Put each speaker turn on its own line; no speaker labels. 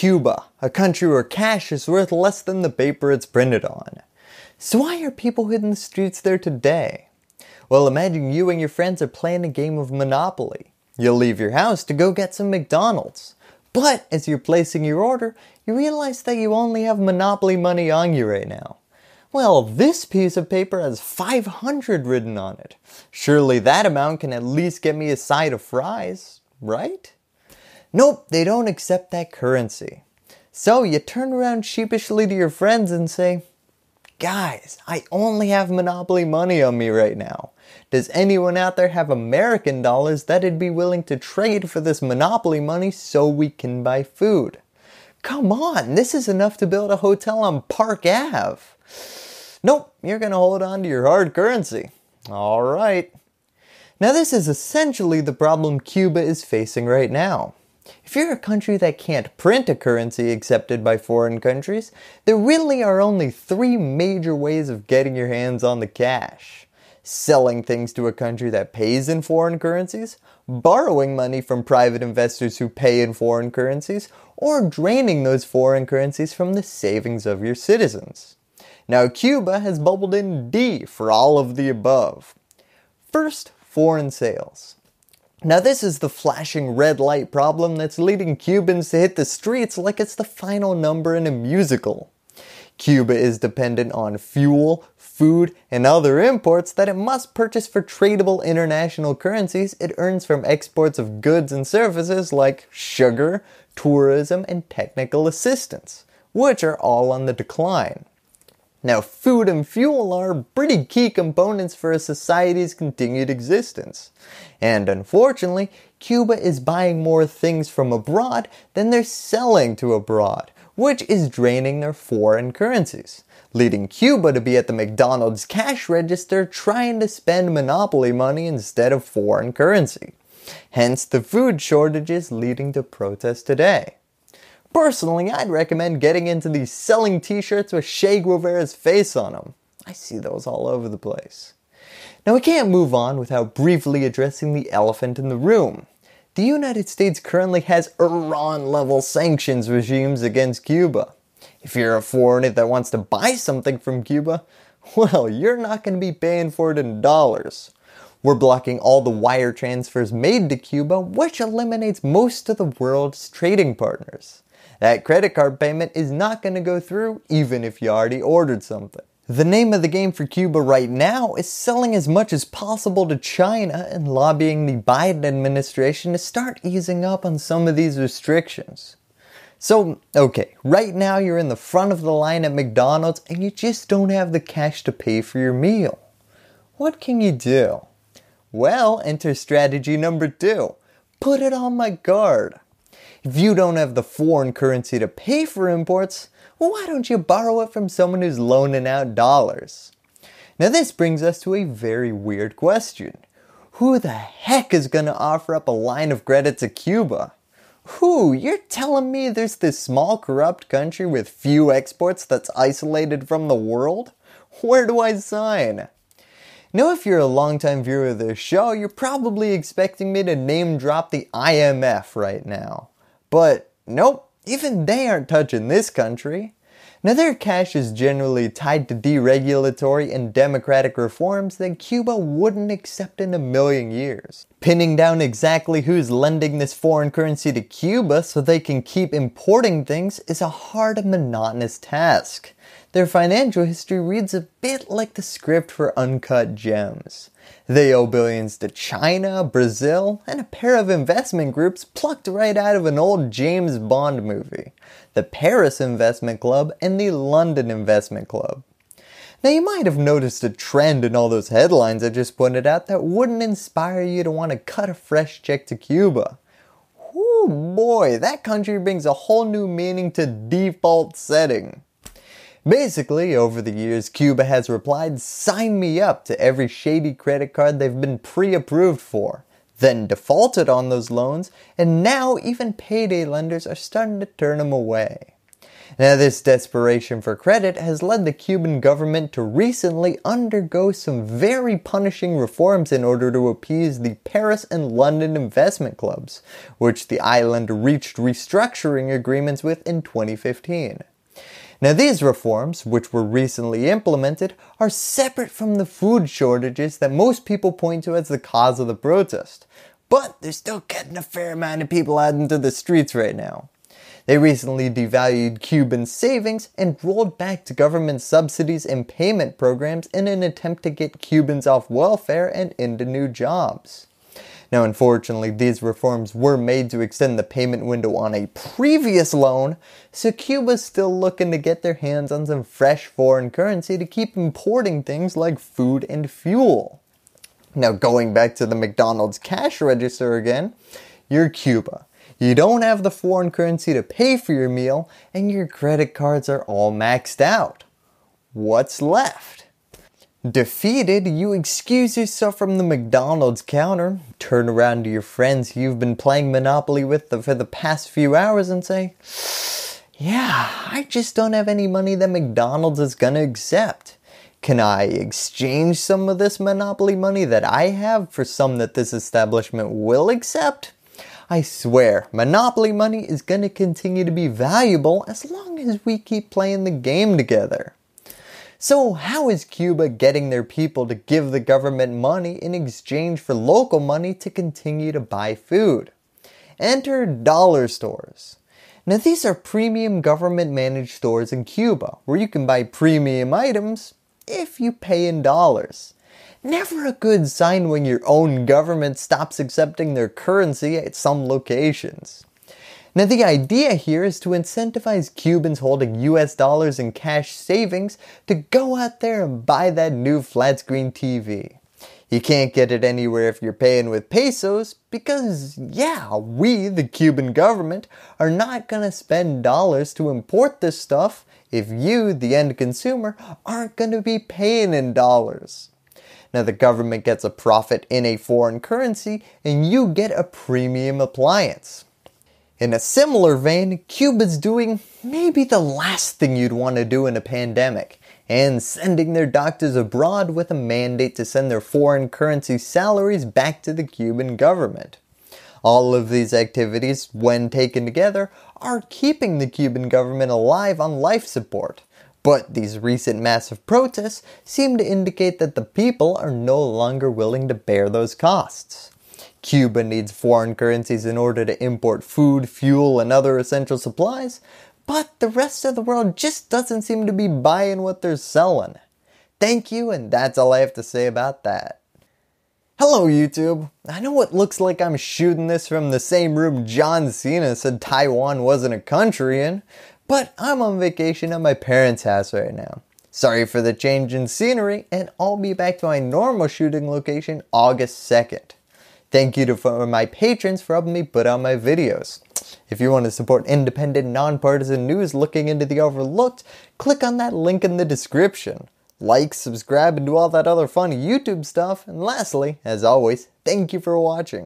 Cuba, a country where cash is worth less than the paper it's printed on. So why are people hitting the streets there today? Well, imagine you and your friends are playing a game of Monopoly. You'll leave your house to go get some McDonald's. But as you're placing your order, you realize that you only have Monopoly money on you right now. Well, this piece of paper has 500 written on it. Surely that amount can at least get me a side of fries, right? Nope, they don't accept that currency. So you turn around sheepishly to your friends and say, Guys, I only have Monopoly money on me right now. Does anyone out there have American dollars that'd be willing to trade for this Monopoly money so we can buy food? Come on, this is enough to build a hotel on Park Ave. Nope, you're going to hold on to your hard currency. All right. Now this is essentially the problem Cuba is facing right now. If you're a country that can't print a currency accepted by foreign countries, there really are only three major ways of getting your hands on the cash. Selling things to a country that pays in foreign currencies, borrowing money from private investors who pay in foreign currencies, or draining those foreign currencies from the savings of your citizens. Now Cuba has bubbled in D for all of the above. First, foreign sales. Now, this is the flashing red light problem that's leading Cubans to hit the streets like it's the final number in a musical. Cuba is dependent on fuel, food, and other imports that it must purchase for tradable international currencies it earns from exports of goods and services like sugar, tourism, and technical assistance, which are all on the decline. Now food and fuel are pretty key components for a society's continued existence. And unfortunately, Cuba is buying more things from abroad than they're selling to abroad, which is draining their foreign currencies, leading Cuba to be at the McDonald's cash register trying to spend monopoly money instead of foreign currency. Hence the food shortages leading to protests today. Personally, I'd recommend getting into these selling t-shirts with Che Guevara's face on them. I see those all over the place. Now we can't move on without briefly addressing the elephant in the room. The United States currently has Iran-level sanctions regimes against Cuba. If you're a foreigner that wants to buy something from Cuba, well, you're not going to be paying for it in dollars. We're blocking all the wire transfers made to Cuba, which eliminates most of the world's trading partners. That credit card payment is not going to go through even if you already ordered something. The name of the game for Cuba right now is selling as much as possible to China and lobbying the Biden administration to start easing up on some of these restrictions. So, okay, right now you're in the front of the line at McDonald's and you just don't have the cash to pay for your meal. What can you do? Well, enter strategy number two put it on my guard. If you don't have the foreign currency to pay for imports, well, why don't you borrow it from someone who's loaning out dollars? Now this brings us to a very weird question. Who the heck is going to offer up a line of credit to Cuba? Who? You're telling me there's this small corrupt country with few exports that's isolated from the world? Where do I sign? Now if you're a longtime viewer of this show, you're probably expecting me to name drop the IMF right now. But nope, even they aren't touching this country. Now, their cash is generally tied to deregulatory and democratic reforms that Cuba wouldn't accept in a million years. Pinning down exactly who's lending this foreign currency to Cuba so they can keep importing things is a hard and monotonous task. Their financial history reads a bit like the script for Uncut Gems. They owe billions to China, Brazil, and a pair of investment groups plucked right out of an old James Bond movie, the Paris Investment Club and the London Investment Club. Now you might have noticed a trend in all those headlines I just pointed out that wouldn't inspire you to want to cut a fresh check to Cuba. Oh boy, that country brings a whole new meaning to default setting. Basically, over the years, Cuba has replied, sign me up to every shady credit card they've been pre-approved for, then defaulted on those loans, and now even payday lenders are starting to turn them away. Now this desperation for credit has led the Cuban government to recently undergo some very punishing reforms in order to appease the Paris and London investment clubs, which the island reached restructuring agreements with in 2015. Now these reforms, which were recently implemented, are separate from the food shortages that most people point to as the cause of the protest. But they're still getting a fair amount of people out into the streets right now. They recently devalued Cuban savings and rolled back to government subsidies and payment programs in an attempt to get Cubans off welfare and into new jobs. Now, unfortunately, these reforms were made to extend the payment window on a previous loan, so Cuba's still looking to get their hands on some fresh foreign currency to keep importing things like food and fuel. Now, going back to the McDonald's cash register again, you're Cuba. You don't have the foreign currency to pay for your meal, and your credit cards are all maxed out. What's left? Defeated, you excuse yourself from the McDonald's counter, turn around to your friends you've been playing Monopoly with for the past few hours and say, Yeah, I just don't have any money that McDonald's is gonna accept. Can I exchange some of this Monopoly money that I have for some that this establishment will accept? I swear, Monopoly money is going to continue to be valuable as long as we keep playing the game together. So how is Cuba getting their people to give the government money in exchange for local money to continue to buy food? Enter dollar stores. Now these are premium government managed stores in Cuba where you can buy premium items if you pay in dollars. Never a good sign when your own government stops accepting their currency at some locations. Now the idea here is to incentivize Cubans holding US dollars in cash savings to go out there and buy that new flat screen TV. You can't get it anywhere if you're paying with pesos because yeah, we, the Cuban government, are not gonna spend dollars to import this stuff if you, the end consumer, aren't gonna be paying in dollars. Now the government gets a profit in a foreign currency and you get a premium appliance. In a similar vein, Cuba's doing maybe the last thing you'd want to do in a pandemic and sending their doctors abroad with a mandate to send their foreign currency salaries back to the Cuban government. All of these activities, when taken together, are keeping the Cuban government alive on life support. But these recent massive protests seem to indicate that the people are no longer willing to bear those costs. Cuba needs foreign currencies in order to import food, fuel, and other essential supplies, but the rest of the world just doesn't seem to be buying what they're selling. Thank you, and that's all I have to say about that. Hello YouTube! I know it looks like I'm shooting this from the same room John Cena said Taiwan wasn't a country in, but I'm on vacation at my parents' house right now. Sorry for the change in scenery, and I'll be back to my normal shooting location August 2nd. Thank you to my patrons for helping me put out my videos. If you want to support independent, nonpartisan news looking into the overlooked, click on that link in the description. Like, subscribe, and do all that other fun YouTube stuff. And lastly, as always, thank you for watching.